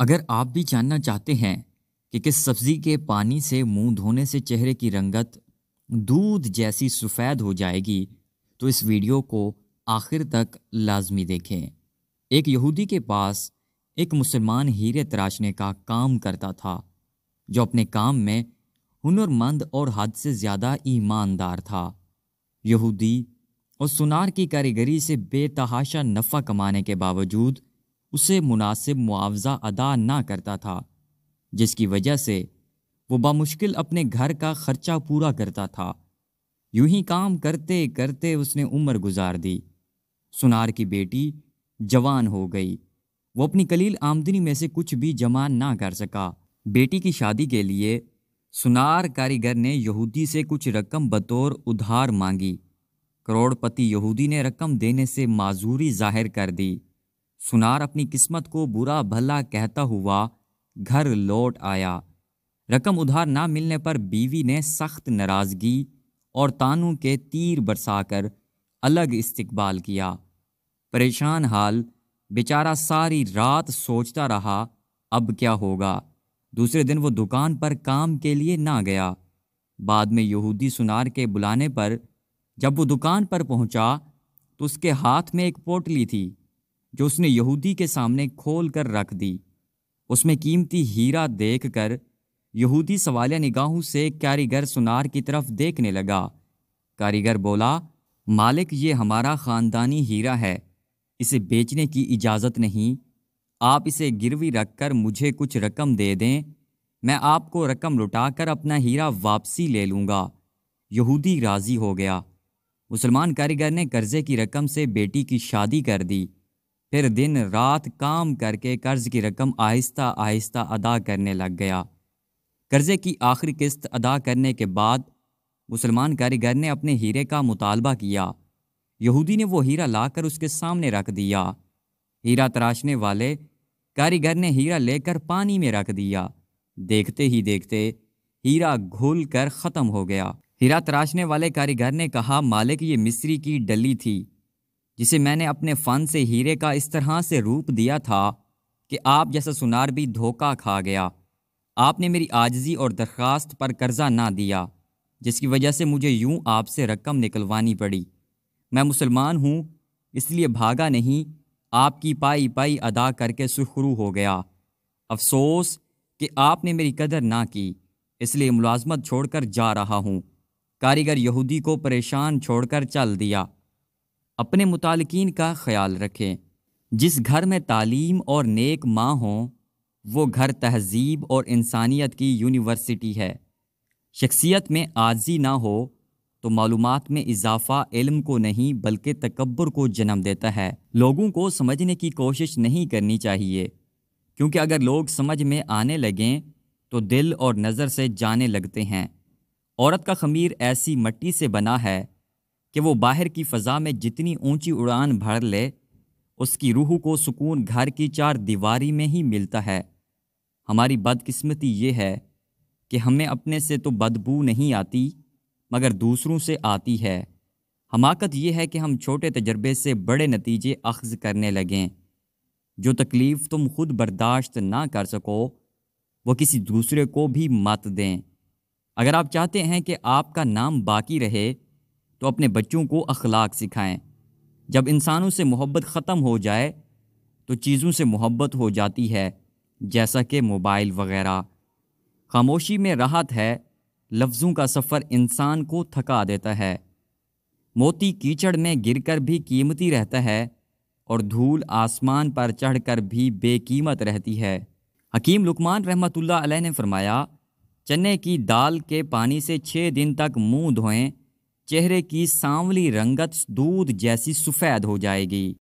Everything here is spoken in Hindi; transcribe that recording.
अगर आप भी जानना चाहते हैं कि किस सब्ज़ी के पानी से मुंह धोने से चेहरे की रंगत दूध जैसी सफ़ेद हो जाएगी तो इस वीडियो को आखिर तक लाजमी देखें एक यहूदी के पास एक मुसलमान हीरे तराशने का काम करता था जो अपने काम में हुनरमंद और हद से ज़्यादा ईमानदार था यहूदी और सुनार की कारीगरी से बेतहाशा नफ़ा कमाने के बावजूद उसे मुनासिब मुआवजा अदा ना करता था जिसकी वजह से वो बामुश्किल अपने घर का खर्चा पूरा करता था यूं ही काम करते करते उसने उम्र गुजार दी सुनार की बेटी जवान हो गई वो अपनी कलील आमदनी में से कुछ भी जमा ना कर सका बेटी की शादी के लिए सुनार कारीगर ने यहूदी से कुछ रकम बतौर उधार मांगी करोड़पति यहूदी ने रकम देने से माजूरी जाहिर कर दी सुनार अपनी किस्मत को बुरा भला कहता हुआ घर लौट आया रकम उधार ना मिलने पर बीवी ने सख्त नाराज़गी और तानों के तीर बरसाकर अलग इस्तकबाल किया परेशान हाल बेचारा सारी रात सोचता रहा अब क्या होगा दूसरे दिन वो दुकान पर काम के लिए ना गया बाद में यहूदी सुनार के बुलाने पर जब वो दुकान पर पहुंचा तो उसके हाथ में एक पोटली थी जो उसने यहूदी के सामने खोल कर रख दी उसमें कीमती हीरा देख कर यहूदी सवालिया निगाहों से कारीगर सुनार की तरफ देखने लगा कारीगर बोला मालिक ये हमारा ख़ानदानी हीरा है इसे बेचने की इजाज़त नहीं आप इसे गिरवी रख कर मुझे कुछ रकम दे दें मैं आपको रकम लुटा कर अपना हीरा वापसी ले लूँगा यहूदी राज़ी हो गया मुसलमान कारीगर ने कर्ज़े की रकम से बेटी की शादी कर दी फिर दिन रात काम करके कर्ज की रकम आहिस्ता आहिस्ता अदा करने लग गया कर्जे की आखिरी किस्त अदा करने के बाद मुसलमान कारीगर ने अपने हीरे का मुतालबा किया यहूदी ने वो हीरा लाकर उसके सामने रख दिया हीरा तराशने वाले कारीगर ने हीरा लेकर पानी में रख दिया देखते ही देखते हीरा घुल कर ख़त्म हो गया हीरा तराशने वाले कारीगर ने कहा मालिक ये मिस्री की डली थी जिसे मैंने अपने फ़न से हीरे का इस तरह से रूप दिया था कि आप जैसा सुनार भी धोखा खा गया आपने मेरी आजजी और दरख्वास्त पर कर्ज़ा ना दिया जिसकी वजह से मुझे यूं आपसे रकम निकलवानी पड़ी मैं मुसलमान हूँ इसलिए भागा नहीं आपकी पाई पाई अदा करके सुखरू हो गया अफसोस कि आपने मेरी कदर ना की इसलिए मुलाजमत छोड़कर जा रहा हूँ कारीगर यहूदी को परेशान छोड़कर चल दिया अपने मुतालकिन का ख्याल रखें जिस घर में तालीम और नेक माँ हों वो घर तहजीब और इंसानियत की यूनिवर्सिटी है शख्सियत में आजी ना हो तो मालूम में इजाफा इल्म को नहीं बल्कि तकबर को जन्म देता है लोगों को समझने की कोशिश नहीं करनी चाहिए क्योंकि अगर लोग समझ में आने लगें तो दिल और नज़र से जाने लगते हैं औरत का खमीर ऐसी मट्टी से बना है कि वो बाहर की फ़ज़ा में जितनी ऊंची उड़ान भर ले उसकी रूह को सुकून घर की चार दीवारी में ही मिलता है हमारी बदकिस्मती ये है कि हमें अपने से तो बदबू नहीं आती मगर दूसरों से आती है हमाकत यह है कि हम छोटे तजर्बे से बड़े नतीजे अख्ज़ करने लगें जो तकलीफ़ तुम खुद बर्दाश्त ना कर सको वो किसी दूसरे को भी मत दें अगर आप चाहते हैं कि आपका नाम बाकी रहे तो अपने बच्चों को अखलाक सिखाएं जब इंसानों से मोहब्बत ख़त्म हो जाए तो चीज़ों से मोहब्बत हो जाती है जैसा कि मोबाइल वगैरह खामोशी में राहत है लफ्ज़ों का सफ़र इंसान को थका देता है मोती कीचड़ में गिरकर भी कीमती रहता है और धूल आसमान पर चढ़कर भी बेकीमत रहती है हकीम लुकमान रहमतुल्लाह अलैह ने फरमाया चने की दाल के पानी से छः दिन तक मुंह धोएं चेहरे की सांवली रंगत दूध जैसी सफ़ेद हो जाएगी